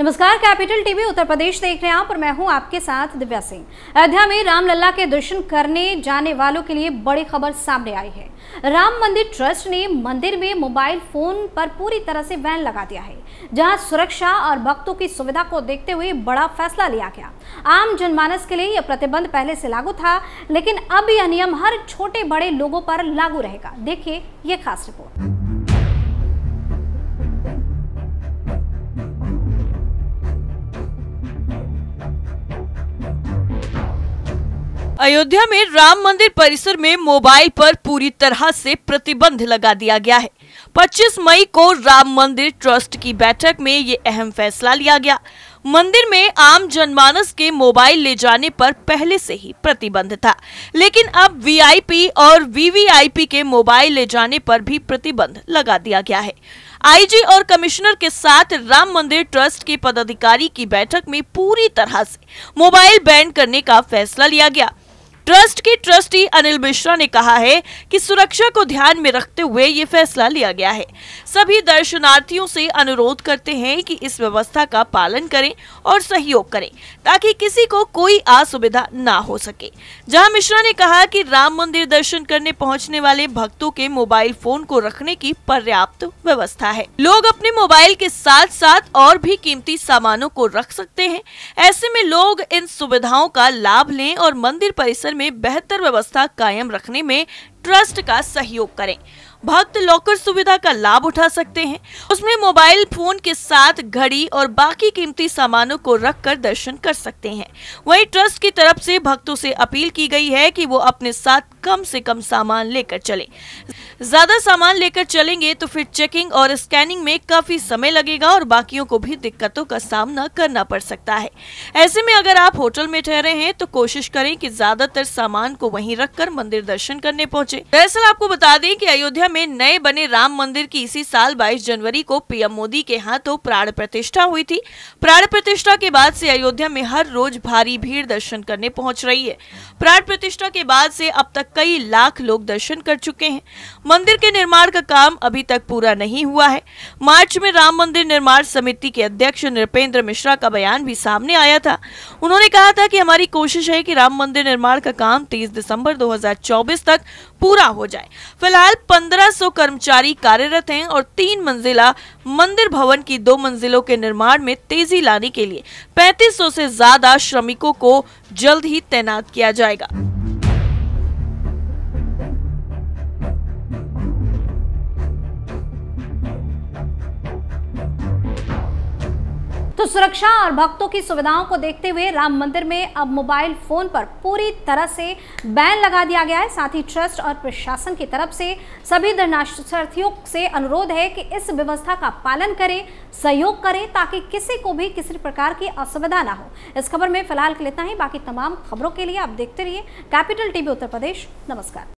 नमस्कार capital TV उत्तर प्रदेश देख रहे हैं आप और मैं हूं आपके साथ दिव्या सिंह अयोध्या में रामलला के दर्शन करने जाने वालों के लिए बड़ी खबर सामने आई है राम मंदिर ट्रस्ट ने मंदिर में मोबाइल फोन पर पूरी तरह से बैन लगा दिया है जहां सुरक्षा और भक्तों की सुविधा को देखते हुए बड़ा फैसला लिया गया आम जनमानस के लिए यह प्रतिबंध पहले से लागू था लेकिन अब यह नियम हर छोटे बड़े लोगों पर लागू रहेगा देखिए ये खास रिपोर्ट अयोध्या में राम मंदिर परिसर में मोबाइल पर पूरी तरह से प्रतिबंध लगा दिया गया है 25 मई को राम मंदिर ट्रस्ट की बैठक में ये अहम फैसला लिया गया मंदिर में आम जनमानस के मोबाइल ले जाने पर पहले से ही प्रतिबंध था लेकिन अब वीआईपी और वीवीआईपी के मोबाइल ले जाने पर भी प्रतिबंध लगा दिया गया है आईजी और कमिश्नर के साथ राम मंदिर ट्रस्ट के पदाधिकारी की बैठक में पूरी तरह से मोबाइल बैन करने का फैसला लिया गया ट्रस्ट के ट्रस्टी अनिल मिश्रा ने कहा है कि सुरक्षा को ध्यान में रखते हुए ये फैसला लिया गया है सभी दर्शनार्थियों से अनुरोध करते हैं कि इस व्यवस्था का पालन करें और सहयोग करें ताकि किसी को कोई असुविधा ना हो सके जहां मिश्रा ने कहा कि राम मंदिर दर्शन करने पहुंचने वाले भक्तों के मोबाइल फोन को रखने की पर्याप्त व्यवस्था है लोग अपने मोबाइल के साथ साथ और भी कीमती सामानों को रख सकते हैं ऐसे में लोग इन सुविधाओं का लाभ लें और मंदिर परिसर में बेहतर व्यवस्था कायम रखने में ट्रस्ट का सहयोग करें भक्त लॉकर सुविधा का लाभ उठा सकते हैं उसमें मोबाइल फोन के साथ घड़ी और बाकी कीमती सामानों को रखकर दर्शन कर सकते हैं वहीं ट्रस्ट की तरफ से भक्तों से अपील की गई है कि वो अपने साथ कम से कम सामान लेकर चले ज्यादा सामान लेकर चलेंगे तो फिर चेकिंग और स्कैनिंग में काफी समय लगेगा और बाकियों को भी दिक्कतों का सामना करना पड़ सकता है ऐसे में अगर आप होटल में ठहरे हैं तो कोशिश करें कि ज्यादातर सामान को वहीं रखकर मंदिर दर्शन करने पहुंचे दरअसल आपको बता दें कि अयोध्या अयोध्या में नए बने राम मंदिर की इसी साल 22 जनवरी को पीएम मोदी के हाथों प्राण प्रतिष्ठा हुई थी प्राण प्रतिष्ठा के बाद से अयोध्या में हर रोज भारी भीड़ दर्शन करने पहुंच रही है प्राण प्रतिष्ठा के बाद से अब तक कई लाख लोग दर्शन कर चुके हैं मंदिर के निर्माण का काम अभी तक पूरा नहीं हुआ है मार्च में राम मंदिर निर्माण समिति के अध्यक्ष नृपेंद्र मिश्रा का बयान भी सामने आया था उन्होंने कहा था की हमारी कोशिश है की राम मंदिर निर्माण का काम 30 दिसंबर दो तक पूरा हो जाए फिलहाल 1500 कर्मचारी कार्यरत हैं और तीन मंजिला मंदिर भवन की दो मंजिलों के निर्माण में तेजी लाने के लिए 3500 से ज्यादा श्रमिकों को जल्द ही तैनात किया जाएगा तो सुरक्षा और भक्तों की सुविधाओं को देखते हुए राम मंदिर में अब मोबाइल फोन पर पूरी तरह से बैन लगा दिया गया है साथ ही ट्रस्ट और प्रशासन की तरफ से सभी दर्शनार्थियों से अनुरोध है कि इस व्यवस्था का पालन करें सहयोग करें ताकि किसी को भी किसी प्रकार की असुविधा ना हो इस खबर में फिलहाल के लेता ही बाकी तमाम खबरों के लिए आप देखते रहिए कैपिटल टीवी उत्तर प्रदेश नमस्कार